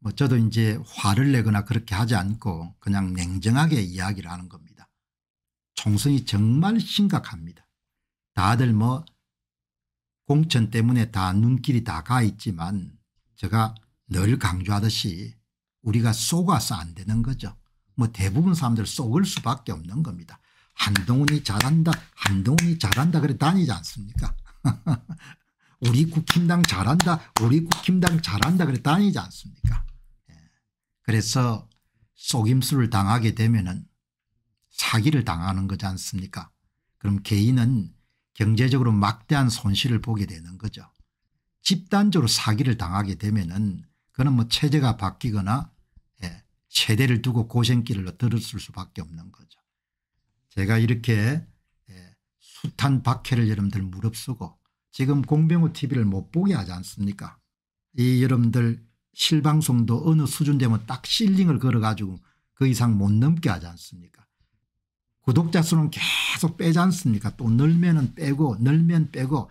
뭐 저도 이제 화를 내거나 그렇게 하지 않고 그냥 냉정하게 이야기를 하는 겁니다. 총선이 정말 심각합니다. 다들 뭐 공천 때문에 다 눈길이 다 가 있지만 제가 늘 강조하듯이 우리가 속아서 안 되는 거죠. 뭐 대부분 사람들 속을 수밖에 없는 겁니다. 한동훈이 잘한다 한동훈이 잘한다 그래 다니지 않습니까 우리 국힘당 잘한다 우리 국힘당 잘한다 그래 다니지 않습니까 그래서 속임수를 당하게 되면 사기를 당하는 거지 않습니까 그럼 개인은 경제적으로 막대한 손실을 보게 되는 거죠. 집단적으로 사기를 당하게 되면 그는 뭐 체제가 바뀌거나 예, 세대를 두고 고생길을 들었을 수밖에 없는 거죠. 제가 이렇게 예, 숱한 박해를 여러분들 무릅쓰고 지금 공병호 tv를 못 보게 하지 않습니까 이 여러분들 실방송도 어느 수준 되면 딱 실링을 걸어가지고 그 이상 못 넘게 하지 않습니까 구독자 수는 계속 빼지 않습니까 또 늘면 은 빼고 늘면 빼고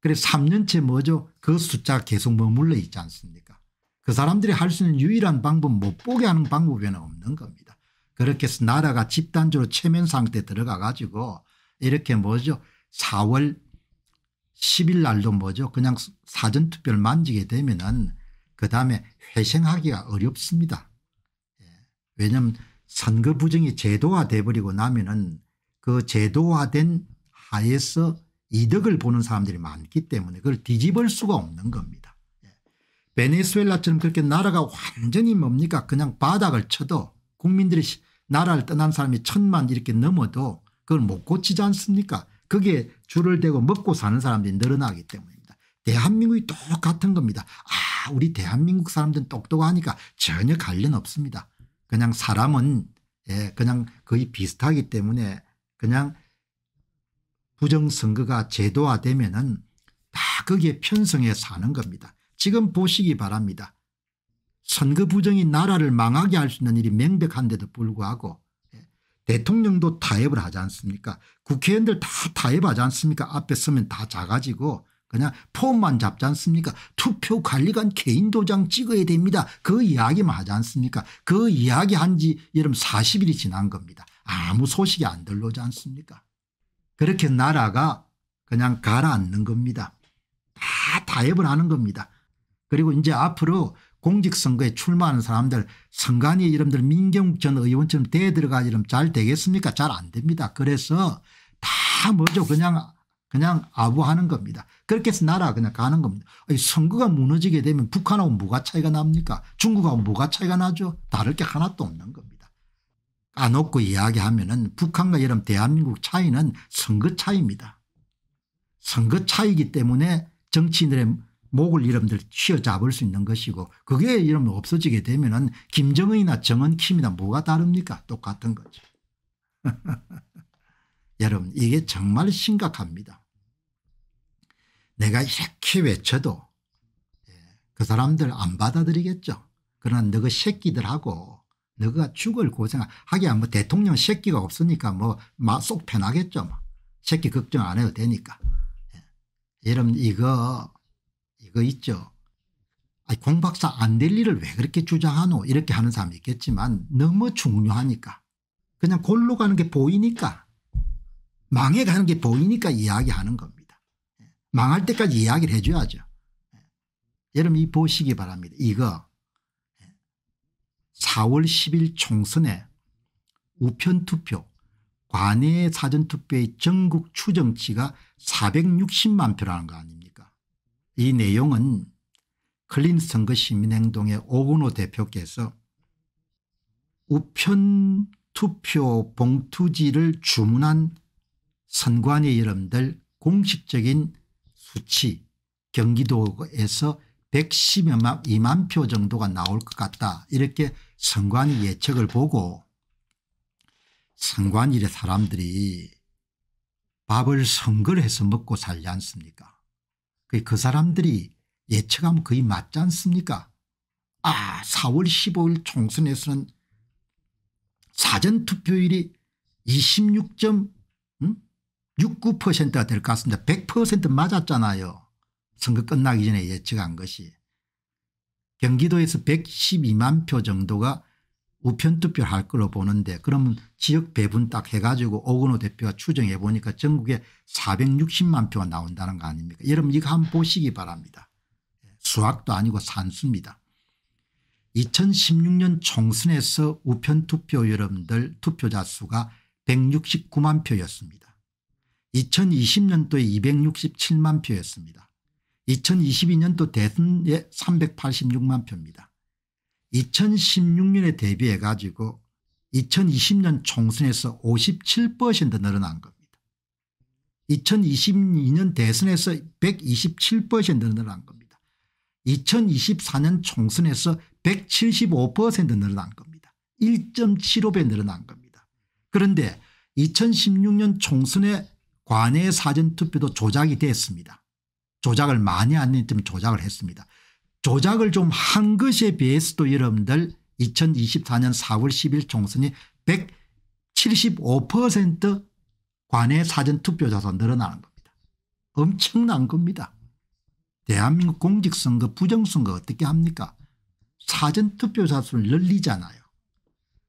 그래 3년째 뭐죠 그 숫자가 계속 머물러 있지 않습니까 그 사람들이 할 수 있는 유일한 방법 못 보게 하는 방법에는 없는 겁니다 그렇게 해서 나라가 집단적으로 체면 상태 에 들어가 가지고 이렇게 뭐죠 4월 10일 날도 뭐죠 그냥 사전투표를 만지게 되면은 그 다음에 회생하기가 어렵습니다. 예. 왜냐하면 선거 부정이 제도화돼버리고 나면은 그 제도화된 하에서 이득을 보는 사람들이 많기 때문에 그걸 뒤집을 수가 없는 겁니다. 예. 베네수엘라처럼 그렇게 나라가 완전히 뭡니까 그냥 바닥을 쳐도 국민들이 나라를 떠난 사람이 천만 이렇게 넘어도 그걸 못 고치지 않습니까 그게 줄을 대고 먹고 사는 사람들이 늘어나기 때문에 대한민국이 똑같은 겁니다. 아 우리 대한민국 사람들은 똑똑하니까 전혀 관련 없습니다. 그냥 사람은 예, 그냥 거의 비슷하기 때문에 그냥 부정선거가 제도화되면 은다 거기에 편성해 사는 겁니다. 지금 보시기 바랍니다. 선거 부정이 나라를 망하게 할 수 있는 일이 명백한데도 불구하고 예, 대통령도 타협을 하지 않습니까 국회의원들 다 타협하지 않습니까 앞에 서면 다 작아지고 그냥 폼만 잡지 않습니까 투표 관리관 개인 도장 찍어야 됩니다. 그 이야기만 하지 않습니까 그 이야기 한 지 여러분 40일이 지난 겁니다. 아무 소식이 안 들러오지 않습니까 그렇게 나라가 그냥 가라앉는 겁니다. 다 타협을 하는 겁니다. 그리고 이제 앞으로 공직선거에 출마하는 사람들 선관위 이름들 민경욱 전 의원처럼 대 들어가지 이러면 잘 되겠습니까 잘 안 됩니다. 그래서 다 뭐죠 그냥 그냥 아부하는 겁니다. 그렇게 해서 나라 가 그냥 가는 겁니다. 선거가 무너지게 되면 북한하고 뭐가 차이가 납니까? 중국하고 뭐가 차이가 나죠? 다를 게 하나도 없는 겁니다. 까놓고 이야기하면 은 북한과 이런 대한민국 차이는 선거 차이입니다. 선거 차이기 때문에 정치인들의 목을 이름들 쥐어잡을 수 있는 것이고 그게 이름 없어지게 되면 은 김정은이나 정은킴이나 뭐가 다릅니까? 똑같은 거죠. 여러분 이게 정말 심각합니다. 내가 이렇게 외쳐도 예, 그 사람들 안 받아들이겠죠. 그러나 너그 새끼들하고 너가 죽을 고생 하기야 뭐 대통령 새끼가 없으니까 뭐속 편하겠죠. 뭐. 새끼 걱정 안 해도 되니까. 예. 여러분 이거 이거 있죠. 아니 공박사 안 될 일을 왜 그렇게 주장하노 이렇게 하는 사람이 있겠지만 너무 중요하니까 그냥 골로 가는 게 보이니까 망해가는 게 보이니까 이야기하는 겁니다. 망할 때까지 이야기를 해줘야죠. 예. 여러분 이 보시기 바랍니다. 이거 4월 10일 총선에 우편투표 관내 사전투표의 전국 추정치가 460만 표라는 거 아닙니까 이 내용은 클린 선거 시민행동의 오근호 대표께서 우편투표 봉투지를 주문한 선관위 여러분들 공식적인 수치 경기도에서 110여만 2만 표 정도가 나올 것 같다 이렇게 선관위 예측을 보고 선관위의 사람들이 밥을 선거를 해서 먹고 살지 않습니까 그, 그 사람들이 예측하면 거의 맞지 않습니까 아 4월 15일 총선에서는 사전투표율이 26. 69%가 될 것 같습니다. 100% 맞았잖아요. 선거 끝나기 전에 예측한 것이. 경기도에서 112만 표 정도가 우편투표를 할 걸로 보는데 그러면 지역 배분 딱 해가지고 오근호 대표가 추정해 보니까 전국에 460만 표가 나온다는 거 아닙니까 여러분 이거 한번 보시기 바랍니다. 예, 수학도 아니고 산수입니다. 2016년 총선에서 우편투표 여러분들 투표자 수가 169만 표였습니다. 2020년도에 267만 표였습니다. 2022년도 대선에 386만 표입니다. 2016년에 대비해 가지고 2020년 총선에서 57% 늘어난 겁니다. 2022년 대선에서 127% 늘어난 겁니다. 2024년 총선에서 175% 늘어난 겁니다. 1.75배 늘어난 겁니다. 그런데 2016년 총선에 관외 사전투표도 조작이 됐습니다. 조작을 많이 안했지만 조작을 했습니다. 조작을 좀 한 것에 비해서도 여러분들 2024년 4월 10일 총선이 175% 관외 사전투표자서 늘어나는 겁니다. 엄청난 겁니다. 대한민국 공직선거 부정선거 어떻게 합니까 사전투표자 수를 늘리잖아요.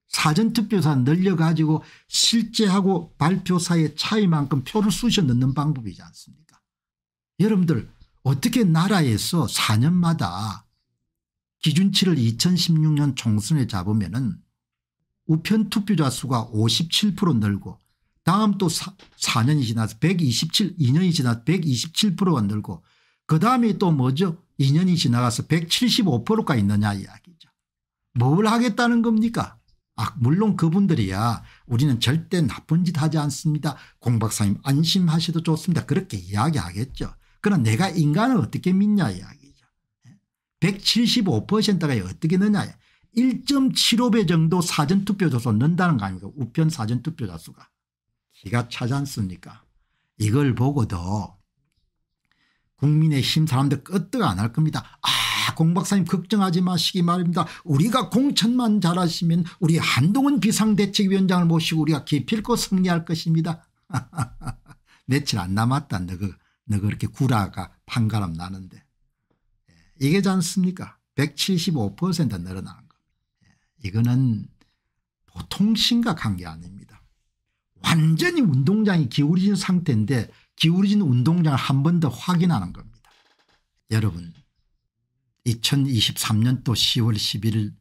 사전투표사 늘려가지고 실제하고 발표사의 차이만큼 표를 쑤셔 넣는 방법이지 않습니까 여러분들 어떻게 나라에서 4년마다 기준치를 2016년 총선에 잡으면 은 우편 투표자 수가 57% 늘고 다음 또 4, 4년이 지나서 127, 2년이 지나서 127%가 늘고 그 다음에 또 뭐죠 2년이 지나가서 175%가 있느냐 이야기죠. 뭘 하겠다는 겁니까 아, 물론 그분들이야 우리는 절대 나쁜 짓 하지 않습니다. 공 박사님 안심하셔도 좋습니다. 그렇게 이야기하겠죠. 그럼 내가 인간을 어떻게 믿냐 이야기죠. 175%가 예? 어떻게 넣냐 1.75배 정도 사전투표조사 넣는다는 거 아닙니까 우편 사전투표자 수가. 기가 차지 않습니까 이걸 보고도 국민의힘 사람들 끄떡 안 할 겁니다. 아공 박사님 걱정하지 마시기 말입니다. 우리가 공천만 잘하시면 우리 한동훈 비상대책위원장을 모시고 우리가 기필코 승리할 것입니다. 며칠 안 남았다 너그 너 그렇게 구라가 판가름 나는데 예, 이게 지않습니까175% 늘어나는 거 예, 이거는 보통 심각한 게 아닙니다. 완전히 운동장이 기울어진 상태인데 기울어진 운동장을 한 번 더 확인하는 겁니다. 여러분 2023년도 10월 11일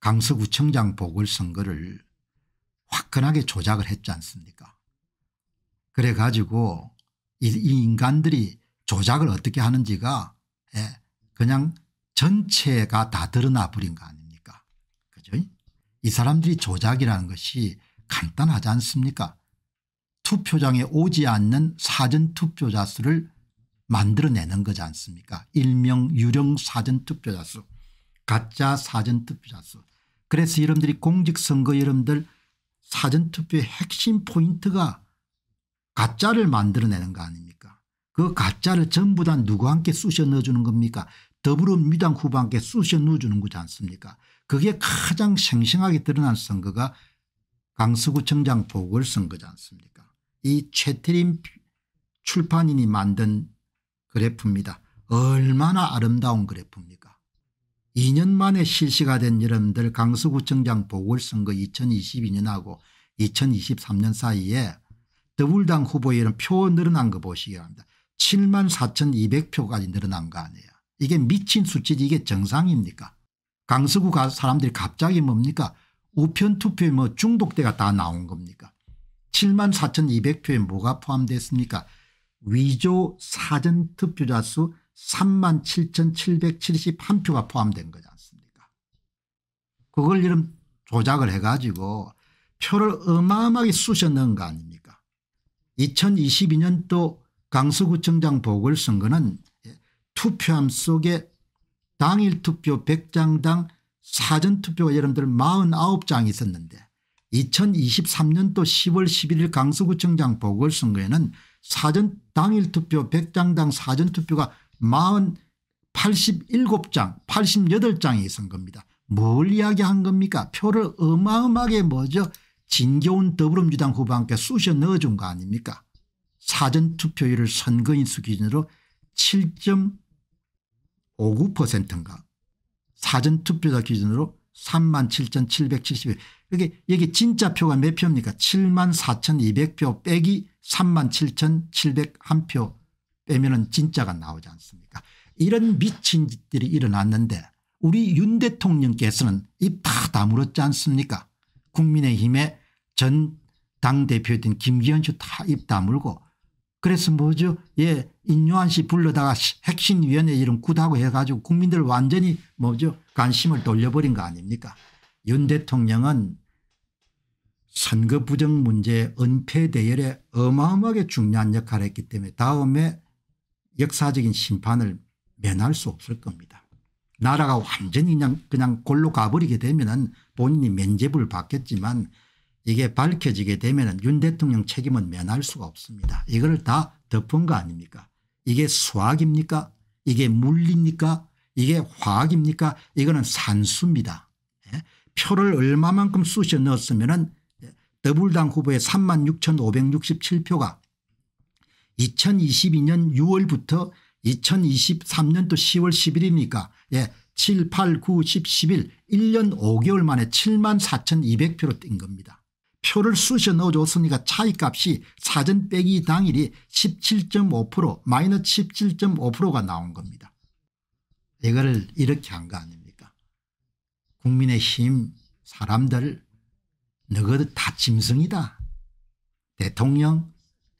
강서구청장 보궐선거를 화끈하게 조작을 했지 않습니까 그래 가지고 이, 이 인간들이 조작을 어떻게 하는지가 예, 그냥 전체가 다 드러나 버린 거 아닙니까 그죠 이 사람들이 조작이라는 것이 간단하지 않습니까 투표장에 오지 않는 사전투표자 수를 만들어내는 거지 않습니까 일명 유령 사전투표자 수 가짜 사전투표자 수 그래서 여러분들이 공직선거 여러분들 사전투표의 핵심 포인트가 가짜를 만들어내는 거 아닙니까 그 가짜를 전부 다 누구 함께 쑤셔 넣어주는 겁니까 더불어민주당 후보한테 쑤셔 넣어주는 거지 않습니까 그게 가장 생생하게 드러난 선거가 강서구청장 보궐선거지 않습니까 이 최태림 출판인이 만든 그래프입니다. 얼마나 아름다운 그래프입니까 2년 만에 실시가 된 여러분들 강서구청장 보궐선거 2022년하고 2023년 사이에 더불당 후보의표 늘어난 거 보시기 바랍니다. 7만 4,200표까지 늘어난 거 아니에요. 이게 미친 수치지 이게 정상입니까 강서구 사람들이 갑자기 뭡니까 우편 투표에 뭐 중독대가 다 나온 겁니까 7만 4,200표에 뭐가 포함됐습니까 위조 사전 투표자수 3만 7,771표가 포함된 거지 않습니까 그걸 이름 조작을 해가지고 표를 어마어마하게 쑤셔 넣은 거 아닙니까 2022년도 강서구청장 보궐선거는 투표함 속에 당일 투표 100장당 사전투표가 여러분들 4 9장 있었는데 2023년도 10월 11일 강서구청장 보궐선거에는 사전 당일 투표 100장당 사전 투표가 40 87장 88장이 선 겁니다. 뭘 이야기한 겁니까 표를 어마어마하게 뭐죠 진겨운 더불어민주당 후보한테 쑤셔 넣어준 거 아닙니까 사전투표율을 선거인수 기준으로 7.59%인가 사전투표자 기준으로 37,771 여기, 여기 진짜 표가 몇 표입니까? 7만 4,200표 빼기 3만 7,701표 빼면은 진짜가 나오지 않습니까? 이런 미친 짓들이 일어났는데 우리 윤 대통령께서는 입 다 다물었지 않습니까? 국민의힘의 전 당대표였던 김기현 씨 다 입 다물고 그래서 뭐죠? 예, 인요한 씨 불러다가 핵심위원회 이름 구다고 해가지고 국민들 완전히 뭐죠? 관심을 돌려버린 거 아닙니까? 윤 대통령은 선거 부정 문제 은폐 대열에 어마어마하게 중요한 역할을 했기 때문에 다음에 역사적인 심판을 면할 수 없을 겁니다. 나라가 완전히 그냥, 그냥 골로 가버리게 되면 본인이 면죄부를 받겠지만 이게 밝혀지게 되면 윤 대통령 책임은 면할 수가 없습니다. 이걸 다 덮은 거 아닙니까 이게 수학입니까 이게 물리입니까 이게 화학입니까 이거는 산수입니다. 표를 얼마만큼 쑤셔 넣었으면 더불당 후보의 36,567표가 2022년 6월부터 2023년도 10월 10일이니까 예, 7, 8, 9, 10, 11 1년 5개월 만에 7만 4,200표로 뛴 겁니다. 표를 쑤셔 넣어줬으니까 차이값이 사전 빼기 당일이 17.5% 마이너스 17.5%가 나온 겁니다. 이거를 이렇게 한 거 아니에요. 국민의힘 사람들 너희들 다 짐승이다. 대통령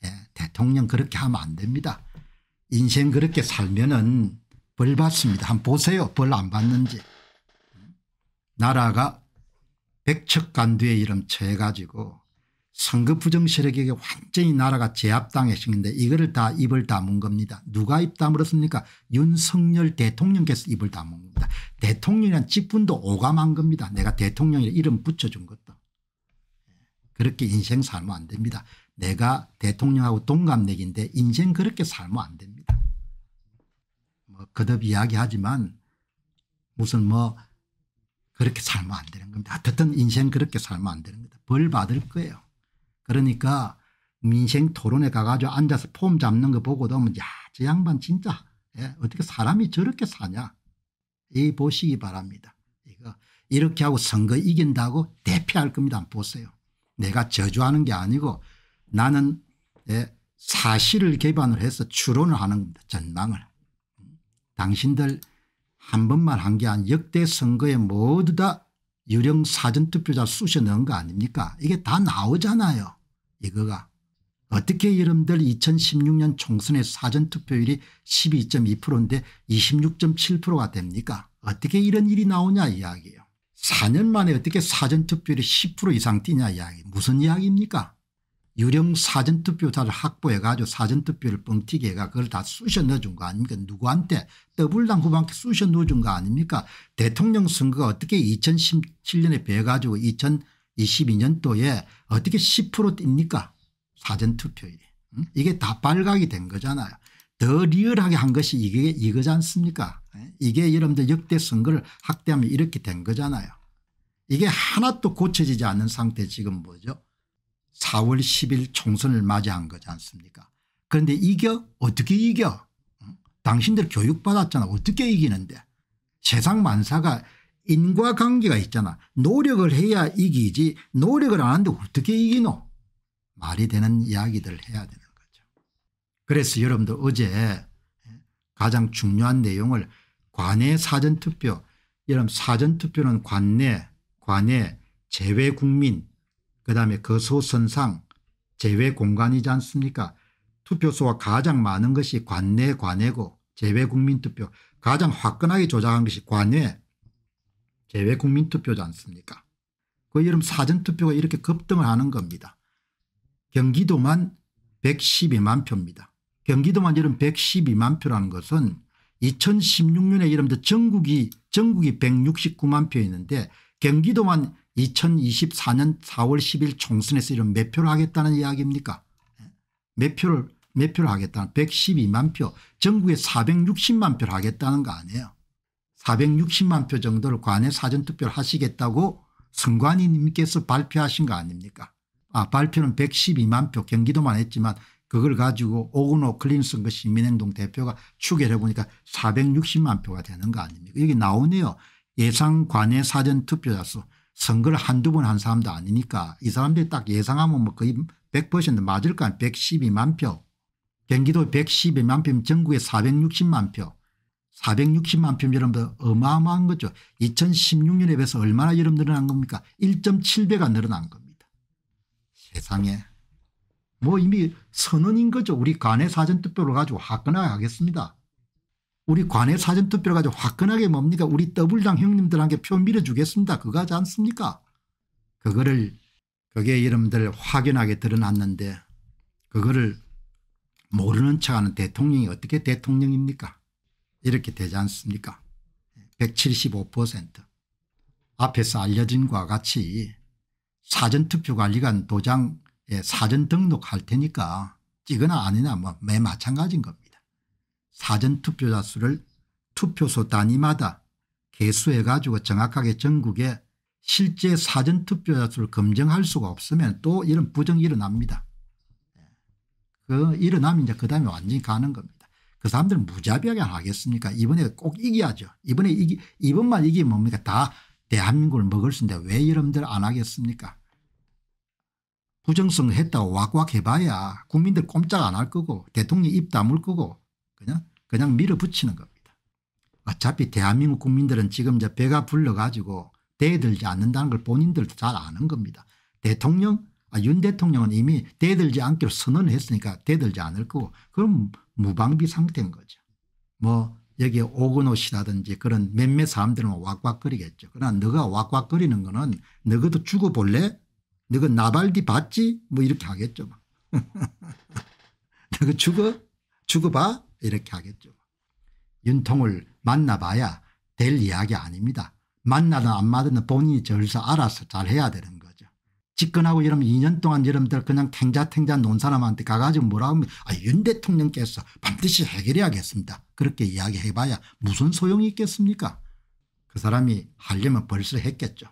예, 대통령 그렇게 하면 안 됩니다. 인생 그렇게 살면 은벌 받습니다. 한번 보세요. 벌 안 받는지. 나라가 백척간두의 이름 쳐가지고 선거 부정 세력에게 완전히 나라가 제압당했는데 이거를 다 입을 다문 겁니다. 누가 입 다물었습니까? 윤석열 대통령께서 입을 다문 겁니다. 대통령이란 직분도 오감한 겁니다. 내가 대통령이 이름 붙여준 것도. 그렇게 인생 살면 안 됩니다. 내가 대통령하고 동갑내기인데 인생 그렇게 살면 안 됩니다. 뭐 거듭 이야기하지만 무슨 뭐 그렇게 살면 안 되는 겁니다. 어쨌든 인생 그렇게 살면 안 되는 겁니다. 벌 받을 거예요. 그러니까 민생 토론에 가가지고 앉아서 폼 잡는 거 보고도 하면 뭐, 야저 양반 진짜 예, 어떻게 사람이 저렇게 사냐 이 보시기 바랍니다. 이거 이렇게 하고 선거 이긴다고 대패할 겁니다. 보세요. 내가 저주하는 게 아니고 나는 예, 사실을 기반으 해서 추론을 하는 겁니다. 전망을. 당신들 한 번만 한 게아 역대 선거에 모두 다 유령 사전투표자 쑤셔 넣은 거 아닙니까 이게 다 나오잖아요. 이거가 어떻게 여러분들 2016년 총선의 사전투표율이 12.2%인데 26.7%가 됩니까 어떻게 이런 일이 나오냐 이야기예요. 4년 만에 어떻게 사전투표율이 10% 이상 뛰냐 이야기 무슨 이야기입니까 유령 사전투표자를 확보해가지고 사전투표를 뻥튀기 해가 그걸 다 쑤셔 넣어준 거 아닙니까 누구한테 더블당 후반께 쑤셔 넣어준 거 아닙니까 대통령 선거가 어떻게 2017년에 배가지고 2000 22년도에 어떻게 10% 뜁니까 사전투표에 음? 이게 다 발각이 된 거잖아요. 더 리얼하게 한 것이 이게 이거지 않습니까 예? 이게 여러분들 역대 선거를 학대하면 이렇게 된 거잖아요. 이게 하나도 고쳐지지 않는 상태 지금 뭐죠 4월 10일 총선을 맞이한 거지 않습니까 그런데 이겨 어떻게 이겨 당신들 교육받았잖아 어떻게 이기는데 세상 만사가 인과관계가 있잖아. 노력을 해야 이기지 노력을 안 하는데 어떻게 이기노? 말이 되는 이야기들을 해야 되는 거죠. 그래서 여러분들 어제 가장 중요한 내용을 관내 사전투표 여러분 사전투표는 관내 관내 재외국민 그다음에 거소선상 그 재외공간이지 않습니까 투표소가 가장 많은 것이 관내 관외고 재외국민투표 가장 화끈하게 조작한 것이 관외 제외 국민투표지 않습니까 그 여름 사전투표가 이렇게 급등을 하는 겁니다. 경기도만 112만 표입니다. 경기도만 여름 112만 표라는 것은 2016년에 이름도 전국이 전국이 169만 표였는데 경기도만 2024년 4월 10일 총선에서 이런 몇 표를 하겠다는 이야기입니까? 몇 예? 표를 몇 표를 하겠다는 112만 표 전국에 460만 표를 하겠다는 거 아니에요. 460만 표 정도를 관외 사전투표를 하시겠다고 선관위님께서 발표하신 거 아닙니까 아 발표는 112만 표 경기도만 했지만 그걸 가지고 오그노 클린슨 그 시민행동 대표가 추계를 해보니까 460만 표가 되는 거 아닙니까 여기 나오네요. 예상 관외 사전 투표자 수 선거를 한두 번 한 사람도 아니니까 이 사람들이 딱 예상하면 뭐 거의 100% 맞을 거 아니에요. 112만 표. 경기도 112만 표면 전국에 460만 표. 460만 편 여러분들 어마어마한 거죠. 2016년에 비해서 얼마나 여러분 늘어난 겁니까? 1.7배가 늘어난 겁니다. 세상에 뭐 이미 선언인 거죠. 우리 관외 사전투표를 가지고 화끈하게 하겠습니다. 우리 관외 사전투표를 가지고 화끈하게 뭡니까 우리 더블당 형님들한테 표 밀어주겠습니다. 그거 하지 않습니까? 그거를 그게 여러분들 확연하게 드러났는데 그거를 모르는 척하는 대통령이 어떻게 대통령입니까? 이렇게 되지 않습니까 175% 앞에서 알려진 과 같이 사전투표관리관 도장에 사전 등록할 테니까 찍거나 아니나 뭐 매 마찬가지인 겁니다. 사전투표자 수를 투표소 단위마다 개수해 가지고 정확하게 전국에 실제 사전투표자 수를 검증할 수가 없으면 또 이런 부정이 일어납니다. 그 일어나면 이제 그 다음에 완전히 가는 겁니다. 그 사람들 무자비하게 하겠습니까 이번에 꼭 이겨야죠. 이번에 이기 이번만 이기면 뭡니까 다 대한민국을 먹을 수 있는데 왜 여러분들 안 하겠습니까 부정성 했다고 왁왁 해봐야 국민들 꼼짝 안 할 거고 대통령 입 다물 거고 그냥 그냥 밀어붙이는 겁니다. 어차피 대한민국 국민들은 지금 이제 배가 불러가지고 대들지 않는다는 걸 본인들도 잘 아는 겁니다. 대통령 아, 윤 대통령은 이미 대들지 않기로 선언했으니까 대들지 않을 거고 그럼 무방비 상태인 거죠. 뭐 여기에 오근호 씨라든지 그런 몇몇 사람들은 왁왁거리겠죠. 그러나 너가 왁왁거리는 거는 너가도 죽어볼래? 너가 나발디 봤지? 뭐 이렇게 하겠죠. 너가 죽어? 죽어봐? 이렇게 하겠죠. 윤통을 만나봐야 될 이야기 아닙니다. 만나든 안 만나든 본인이 절서 알아서 잘해야 되는 거예 집권하고 여러분 2년 동안 여러분들 그냥 탱자탱자 논 사람한테 가가지고 뭐라고 하면 아, 윤 대통령께서 반드시 해결해야겠습니다. 그렇게 이야기해봐야 무슨 소용이 있겠습니까 그 사람이 하려면 벌써 했겠죠.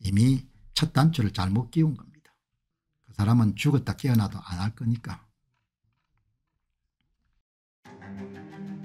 이미 첫 단추를 잘못 끼운 겁니다. 그 사람은 죽었다 깨어나도 안 할 거니까.